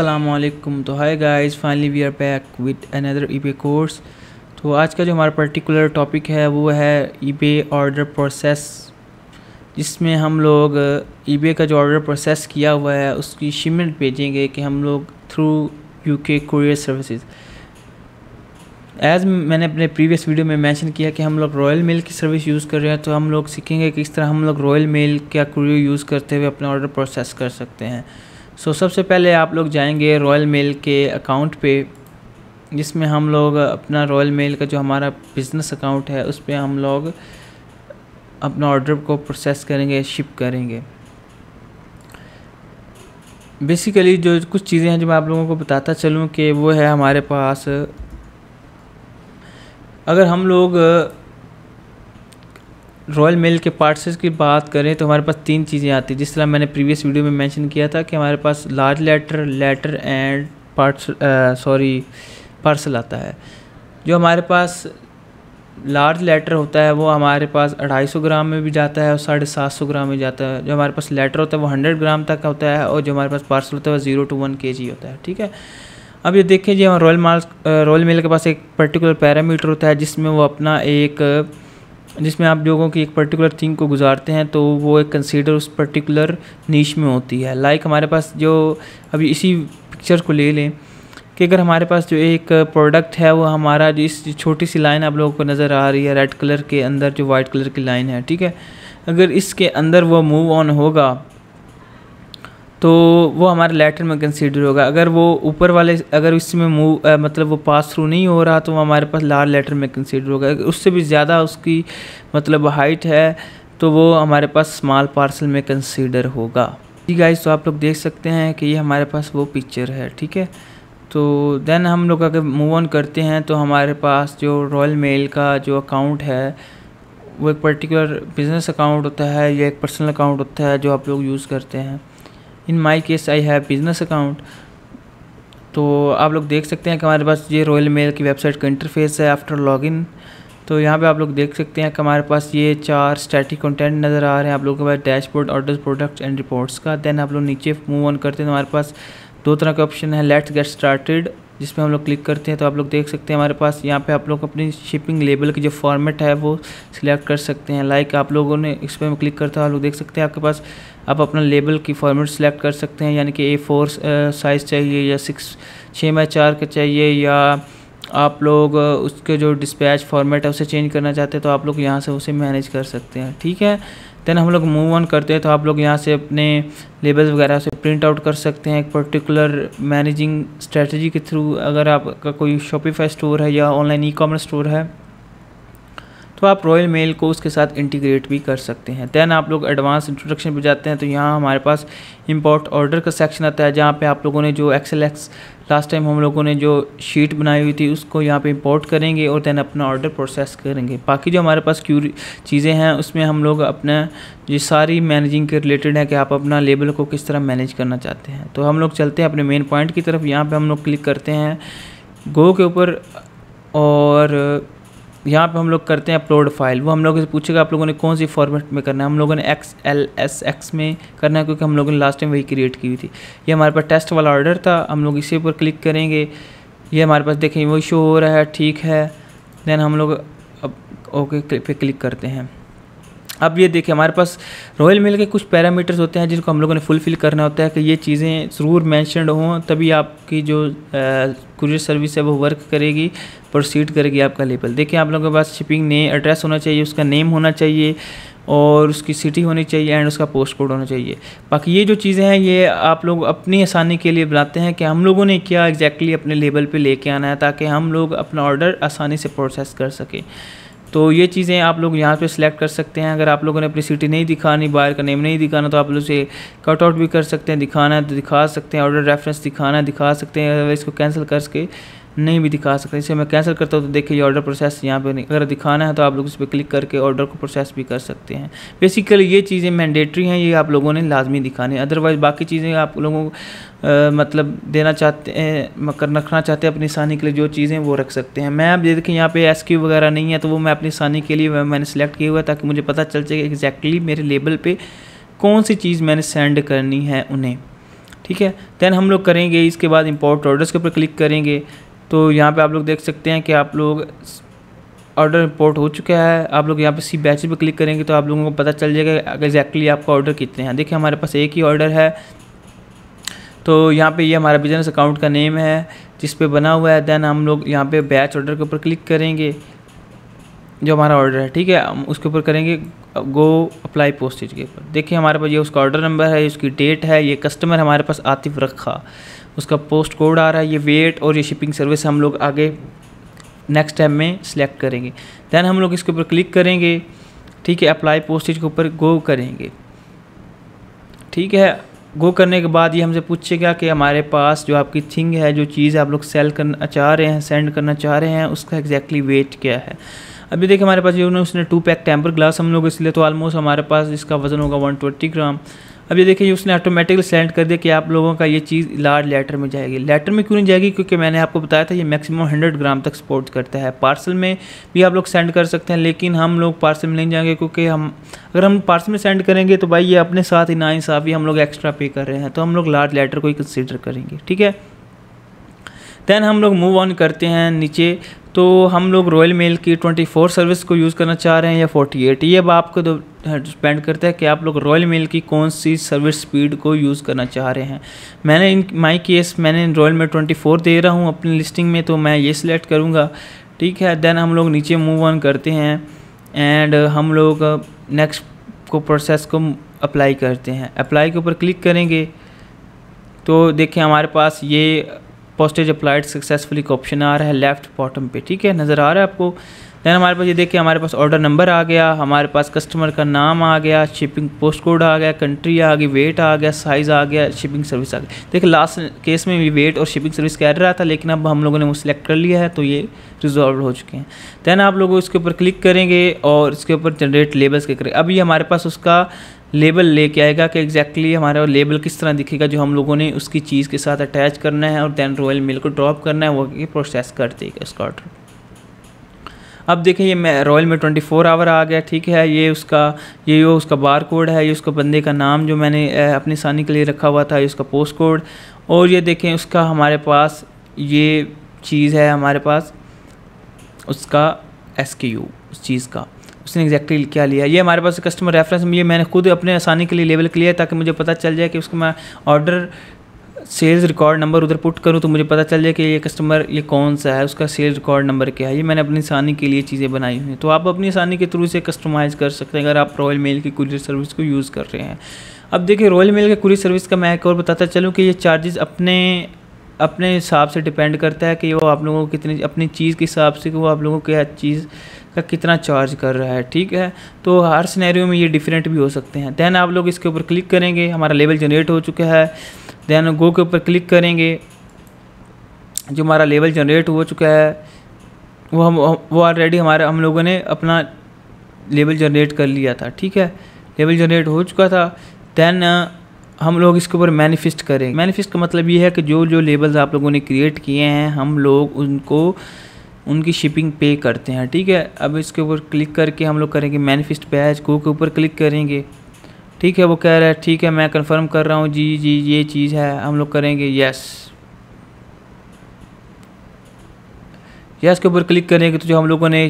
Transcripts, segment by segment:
असलम तो hi guys finally we are back with another eBay course तो आज का जो हमारा पर्टिकुलर टॉपिक है वो है ईबे ऑर्डर प्रोसेस जिसमें हम लोग ईबे e का जो ऑर्डर प्रोसेस किया हुआ है उसकी शिमेंट भेजेंगे कि हम लोग through UK courier services as मैंने अपने प्रीवियस वीडियो में मेंशन किया कि हम लोग रॉयल मेल की सर्विस यूज़ कर रहे हैं तो हम लोग सीखेंगे किस तरह हम लोग रॉयल मेल का कुरियर यूज़ करते हुए अपना ऑर्डर प्रोसेस कर सकते हैं सो so, सबसे पहले आप लोग जाएंगे रॉयल मेल के अकाउंट पे जिसमें हम लोग अपना रॉयल मेल का जो हमारा बिज़नेस अकाउंट है उस पर हम लोग अपना ऑर्डर को प्रोसेस करेंगे शिप करेंगे बेसिकली जो कुछ चीज़ें हैं जो मैं आप लोगों को बताता चलूँ कि वो है हमारे पास अगर हम लोग रॉयल मेल के पार्ट्स की बात करें तो हमारे पास तीन चीज़ें आती हैं जिस तरह मैंने प्रीवियस वीडियो में मेंशन किया था कि हमारे पास large letter letter and parts sorry parcel आता है जो हमारे पास लार्ज लेटर होता है वो हमारे पास 250 ग्राम में भी जाता है और साढ़े सात सौ ग्राम में जाता है जो हमारे पास लेटर होता है वो हंड्रेड ग्राम तक होता है और जो हमारे पास पार्सल होता है वो ज़ीरो टू वन के जी होता है ठीक है अब ये देखें जी हम रॉयल मार्स रॉयल मेल के पास एक पर्टिकुलर पैरामीटर होता है जिसमें वो अपना एक जिसमें आप लोगों की एक पर्टिकुलर थिंग को गुजारते हैं तो वो एक कंसीडर उस पर्टिकुलर नीच में होती है लाइक like हमारे पास जो अभी इसी पिक्चर को ले लें कि अगर हमारे पास जो एक प्रोडक्ट है वो हमारा जिस छोटी सी लाइन आप लोगों को नज़र आ रही है रेड कलर के अंदर जो वाइट कलर की लाइन है ठीक है अगर इसके अंदर वो मूव ऑन होगा तो वो हमारे लेटर में कंसीडर होगा अगर वो ऊपर वाले अगर इसमें मूव मतलब वो पास थ्रू नहीं हो रहा तो वो हमारे पास लार लेटर में कंसीडर होगा उससे भी ज़्यादा उसकी मतलब हाइट है तो वो हमारे पास स्मॉल पार्सल में कंसीडर होगा जी गाइस तो आप लोग देख सकते हैं कि ये हमारे पास वो पिक्चर है ठीक है तो देन हम लोग अगर मूव ऑन करते हैं तो हमारे पास जो रॉयल मेल का जो अकाउंट है वो एक पर्टिकुलर बिज़नेस अकाउंट होता है या एक पर्सनल अकाउंट होता है जो आप लोग यूज़ करते हैं in my case I have business account तो आप लोग देख सकते हैं कि हमारे पास ये रॉयल मेल की वेबसाइट का इंटरफेस है आफ्टर लॉगिन तो यहाँ पे आप लोग देख सकते हैं कि हमारे पास ये चार स्टैटिक कंटेंट नज़र आ रहे हैं आप लोगों के पास dashboard orders products and reports का देन आप लोग नीचे मूव ऑन करते हैं तो हमारे पास दो तरह के ऑप्शन है लेट्स गेट स्टार्टेड जिस पर हम लोग क्लिक करते हैं तो आप लोग देख सकते हैं हमारे पास यहाँ पे आप लोग अपनी शिपिंग लेबल की जो फॉर्मेट है वो सिलेक्ट कर सकते हैं लाइक आप लोगों ने इस पर क्लिक करता है आप लोग देख सकते हैं आपके पास आप अपना लेबल की फॉर्मेट सिलेक्ट कर सकते हैं यानी कि ए फोर साइज़ चाहिए या सिक्स छः बाई चार का चाहिए या आप लोग उसके जो डिस्पैच फॉर्मेट है उसे चेंज करना चाहते हैं तो आप लोग यहाँ से उसे मैनेज कर सकते हैं ठीक है देन हम लोग मूव ऑन करते हैं तो आप लोग यहाँ से अपने लेबल्स वगैरह से प्रिंट आउट कर सकते हैं एक पर्टिकुलर मैनेजिंग स्ट्रेटजी के थ्रू अगर आपका कोई शॉपिफाई स्टोर है या ऑनलाइन ई कॉमर्स स्टोर है तो आप रॉयल मेल को उसके साथ इंटीग्रेट भी कर सकते हैं दैन आप लोग एडवांस इंट्रोडक्शन पर जाते हैं तो यहाँ हमारे पास इम्पोर्ट ऑर्डर का सेक्शन आता है जहाँ पर आप लोगों ने जो एक्सल एक्स लास्ट टाइम हम लोगों ने जो शीट बनाई हुई थी उसको यहाँ पे इंपोर्ट करेंगे और दैन अपना ऑर्डर प्रोसेस करेंगे बाकी जो हमारे पास क्यू चीज़ें हैं उसमें हम लोग अपना ये सारी मैनेजिंग के रिलेटेड है कि आप अपना लेबल को किस तरह मैनेज करना चाहते हैं तो हम लोग चलते हैं अपने मेन पॉइंट की तरफ यहाँ पर हम लोग क्लिक करते हैं गो के ऊपर और यहाँ पे हम लोग करते हैं अपलोड फाइल वो हम लोगों से पूछेगा आप लोगों ने कौन सी फॉर्मेट में करना है हम लोगों ने एक्स एल एस एक्स में करना है क्योंकि हम लोगों ने लास्ट टाइम वही क्रिएट की हुई थी ये हमारे पास टेस्ट वाला ऑर्डर था हम लोग इसी पर क्लिक करेंगे ये हमारे पास देखें वो शो हो रहा है ठीक है देन हम लोग अब ओके पे क्लिक करते हैं अब ये देखिए हमारे पास रॉयल मेल के कुछ पैरामीटर्स होते हैं जिनको हम लोगों ने फुलफिल करना होता है कि ये चीज़ें ज़रूर मैंशनड हों तभी आपकी जो कुरियर सर्विस है वो वर्क करेगी प्रोसीड करेगी आपका लेबल देखिए आप लोगों के पास शिपिंग ने एड्रेस होना चाहिए उसका नेम होना चाहिए और उसकी सिटी होनी चाहिए एंड उसका पोस्ट कोड होना चाहिए बाकी ये जो चीज़ें हैं ये आप लोग अपनी आसानी के लिए बनाते हैं कि हम लोगों ने क्या एग्जैक्टली exactly अपने लेबल पे लेके आना है ताकि हम लोग अपना ऑर्डर आसानी से प्रोसेस कर सकें तो ये चीज़ें आप लोग यहाँ पे सिलेक्ट कर सकते हैं अगर आप लोगों ने अपनी सिटी नहीं दिखानी बाहर का नेम नहीं दिखाना तो आप लोग उसे कट आउट भी कर सकते हैं दिखाना है तो दिखा सकते हैं ऑर्डर रेफरेंस दिखाना है दिखा सकते हैं इसको कैंसिल करके नहीं भी दिखा सकते इसे मैं कैंसिल करता हूँ तो देखिए ये ऑर्डर प्रोसेस यहाँ पे नहीं अगर दिखाना है तो आप लोग इस पर क्लिक करके ऑर्डर को प्रोसेस भी कर सकते हैं बेसिकली ये चीज़ें मैंडेटरी हैं ये आप लोगों ने लाजमी दिखानी है अदरवाइज़ बाकी चीज़ें आप लोगों को मतलब देना चाहते हैं रखना चाहते हैं अपनी आसानी के लिए जो चीज़ें वो रख सकते हैं मैं आप देखें यहाँ पे एस क्यू वगैरह नहीं है तो वो मैं अपनी आसानी के लिए मैंने सेलेक्ट किया हुआ है ताकि मुझे पता चल सके एग्जैक्टली मेरे लेबल पर कौन सी चीज़ मैंने सेंड करनी है उन्हें ठीक है दैन हम लोग करेंगे इसके बाद इंपोर्ट ऑर्डर्स के ऊपर क्लिक करेंगे तो यहाँ पे आप लोग देख सकते हैं कि आप लोग ऑर्डर इम्पोर्ट हो चुका है आप लोग यहाँ पे सी बैच पे क्लिक करेंगे तो आप लोगों को पता चल जाएगा एग्जैक्टली आपका ऑर्डर कितने हैं देखिए हमारे पास एक ही ऑर्डर है तो यहाँ पे ये यह हमारा बिजनेस अकाउंट का नेम है जिस पे बना हुआ है देन हम लोग यहाँ पे बैच ऑर्डर के ऊपर क्लिक करेंगे जो हमारा ऑर्डर है ठीक है हम उसके ऊपर करेंगे गो अप्लाई पोस्टेज के ऊपर देखिए हमारे पास ये उसका ऑर्डर नंबर है उसकी डेट है ये कस्टमर हमारे पास आतिफ रखा उसका पोस्ट कोड आ रहा है ये वेट और ये शिपिंग सर्विस हम लोग आगे नेक्स्ट टाइम में सिलेक्ट करेंगे दैन हम लोग इसके ऊपर क्लिक करेंगे ठीक है अप्लाई पोस्टेज के ऊपर गो करेंगे ठीक है गो करने के बाद ये हमसे पूछेगा कि हमारे पास जो आपकी थिंग है जो चीज़ आप लोग सेल करना चाह रहे हैं सेंड करना चाह रहे हैं उसका एग्जैक्टली वेट क्या है अभी देखिए हमारे पास ये उसने टू पैक टेम्पर ग्लास हम लोग इसलिए तो ऑलमोस्ट हमारे पास इसका वजन होगा वन ट्वेंटी ग्राम अब ये देखिए उसने ऑटोमेटिकली सेंड कर दिया कि आप लोगों का ये चीज़ लार्ज लेटर में जाएगी लेटर में क्यों नहीं जाएगी क्योंकि मैंने आपको बताया था ये मैक्सिमम 100 ग्राम तक सपोर्ट करता है पार्सल में भी आप लोग सेंड कर सकते हैं लेकिन हम लोग पार्सल में नहीं जाएंगे क्योंकि हम अगर हम पार्सल में सेंड करेंगे तो भाई ये अपने साथ ही नाइंसाफ़ी हम लोग एक्स्ट्रा पे कर रहे हैं तो हम लोग लार्ज लेटर को ही कंसिडर करेंगे ठीक है देन हम लोग मूव ऑन करते हैं नीचे तो हम लोग रॉयल मेल की 24 सर्विस को यूज़ करना चाह रहे हैं या 48 ये अब आपको डिपेंड हाँ, करता है कि आप लोग रॉयल मेल की कौन सी सर्विस स्पीड को यूज़ करना चाह रहे हैं मैंने इन माई केस मैंने रॉयल मेल 24 दे रहा हूँ अपनी लिस्टिंग में तो मैं ये सिलेक्ट करूँगा ठीक है देन हम लोग नीचे मूव ऑन करते हैं एंड हम लोग नेक्स्ट को प्रोसेस को अप्लाई करते हैं अप्लाई के ऊपर क्लिक करेंगे तो देखें हमारे पास ये पोस्टेज अप्लाइड सक्सेसफुली का ऑप्शन आ रहा है लेफ्ट बॉटम पे ठीक है नज़र आ रहा है आपको दैन हमारे पास ये देखिए हमारे पास ऑर्डर नंबर आ गया हमारे पास कस्टमर का नाम आ गया शिपिंग पोस्ट कोड आ गया कंट्री आ गई वेट आ गया साइज़ आ गया शिपिंग सर्विस आ गया देखिए लास्ट केस में भी वेट और शिपिंग सर्विस कह रहा था लेकिन अब हम लोगों ने वो सिलेक्ट कर लिया है तो ये रिजॉल्व हो चुके हैं दैन आप लोग इसके ऊपर क्लिक करेंगे और इसके ऊपर जनरेट लेबल्स क्लिक करेंगे अभी हमारे पास उसका लेबल लेके आएगा कि एग्जैक्टली exactly हमारा लेबल किस तरह दिखेगा जो हम लोगों ने उसकी चीज़ के साथ अटैच करना है और दैन रॉयल मिल को ड्रॉप करना है वो प्रोसेस कर देगा उसका ऑर्डर अब देखें ये रॉयल में ट्वेंटी फोर आवर आ गया ठीक है ये उसका ये वो उसका बार कोड है ये उसका बंदे का नाम जो मैंने अपनी सानी के लिए रखा हुआ था ये उसका पोस्ट कोड और ये देखें उसका हमारे पास ये चीज़ है हमारे पास उसका एस उस चीज़ का उसने एग्जैक्टली क्या लिया ये हमारे पास कस्टमर रेफरेंस ये मैंने खुद अपने आसानी के लिए लेवल किया है ताकि मुझे पता चल जाए कि उसको मैं ऑर्डर सेल्स रिकॉर्ड नंबर उधर पुट करूँ तो मुझे पता चल जाए कि ये कस्टमर ये कौन सा है उसका सेल्स रिकॉर्ड नंबर क्या है ये मैंने अपनी आसानी के लिए चीज़ें बनाई हुई हैं तो आप अपनी आसानी के थ्रू इसे कस्टमाइज़ कर सकते हैं अगर आप रॉयल मेल की कुरियर सर्विस को यूज़ कर रहे हैं अब देखिए रॉयल मेल के कुरियर सर्विस का मैं एक और बताता चलूँ कि ये चार्जेस अपने अपने हिसाब से डिपेंड करता है कि वो आप लोगों को कितनी अपनी चीज़ के हिसाब से कि वो आप लोगों को क्या चीज़ का कितना चार्ज कर रहा है ठीक है तो हर सिनेरियो में ये डिफरेंट भी हो सकते हैं दैन आप लोग इसके ऊपर क्लिक करेंगे हमारा लेवल जनरेट हो चुका है दैन गो के ऊपर क्लिक करेंगे जो हमारा लेवल जनरेट हो चुका है वो हम वो ऑलरेडी हमारे हम लोगों ने अपना लेवल जनरेट कर लिया था ठीक है लेवल जनरेट हो चुका था दैन हम लोग इसके ऊपर मैनिफेस्ट करें मैनिफेस्ट का मतलब ये है कि जो जो लेबल्स आप लोगों ने क्रिएट किए हैं हम लोग उनको उनकी शिपिंग पे करते हैं ठीक है अब इसके ऊपर क्लिक करके हम लोग करेंगे मैनिफेस्ट पैज को के ऊपर क्लिक करेंगे ठीक है वो कह रहा है ठीक है मैं कंफर्म कर रहा हूँ जी जी ये चीज़ है हम लोग करेंगे यस यस के ऊपर क्लिक करेंगे तो जो हम लोगों ने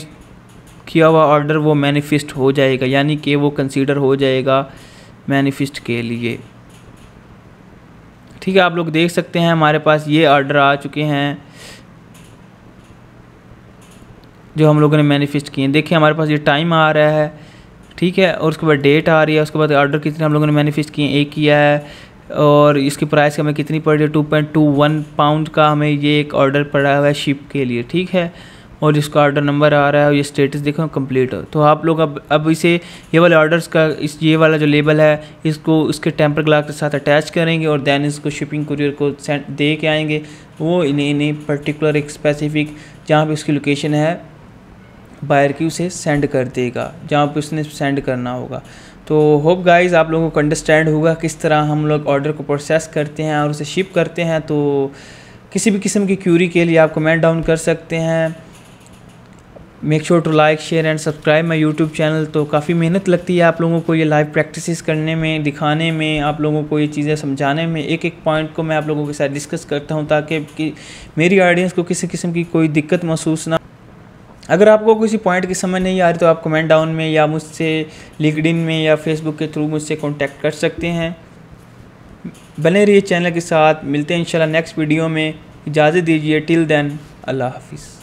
किया हुआ ऑर्डर वो मैनिफेस्ट हो जाएगा यानी कि वो कंसीडर हो जाएगा मैनिफेस्ट के लिए ठीक है आप लोग देख सकते हैं हमारे पास ये ऑर्डर आ चुके हैं जो हम लोगों ने मैनिफेस्ट किए हैं देखिए हमारे पास ये टाइम आ रहा है ठीक है और उसके बाद डेट आ रही है उसके बाद ऑर्डर कितने हम लोगों ने मैनिफेस्ट किए एक किया है और इसकी प्राइस हमें कितनी पड़ रही है two point two one pound का हमें ये एक ऑर्डर पड़ा हुआ है शिप के लिए ठीक है और इसका ऑर्डर नंबर आ रहा है और ये स्टेटस देखो कंप्लीट हो तो आप लोग अब अब इसे ये वाले ऑर्डर्स का इस ये वाला जो लेबल है इसको इसके टेम्पर ग्लास के साथ अटैच करेंगे और दैन इसको शिपिंग कुरियर को सेंड दे के आएँगे वो इन्हें इन्हें पर्टिकुलर एक स्पेसिफिक जहाँ पर उसकी लोकेशन है बायर की उसे सेंड कर देगा जहाँ पर उसने सेंड करना होगा तो होप गाइस आप लोगों को अंडरस्टैंड होगा किस तरह हम लोग ऑर्डर को प्रोसेस करते हैं और उसे शिप करते हैं तो किसी भी किस्म की क्यूरी के लिए आप कमेंट डाउन कर सकते हैं make sure to like share and subscribe my YouTube channel तो काफ़ी मेहनत लगती है आप लोगों को ये लाइव प्रैक्टिस करने में दिखाने में आप लोगों को ये चीज़ें समझाने में एक एक पॉइंट को मैं आप लोगों के साथ डिस्कस करता हूँ ताकि कि मेरी ऑडियंस को किसी किस्म की कोई दिक्कत महसूस ना अगर आपको किसी पॉइंट की समझ नहीं आ रही तो आप कमेंट डाउन में या मुझसे लिंकड में या फेसबुक के थ्रू मुझसे कॉन्टैक्ट कर सकते हैं बने रहिए चैनल के साथ मिलते हैं इंशाल्लाह नेक्स्ट वीडियो में इजाज़त दीजिए टिल देन अल्लाह हाफिज़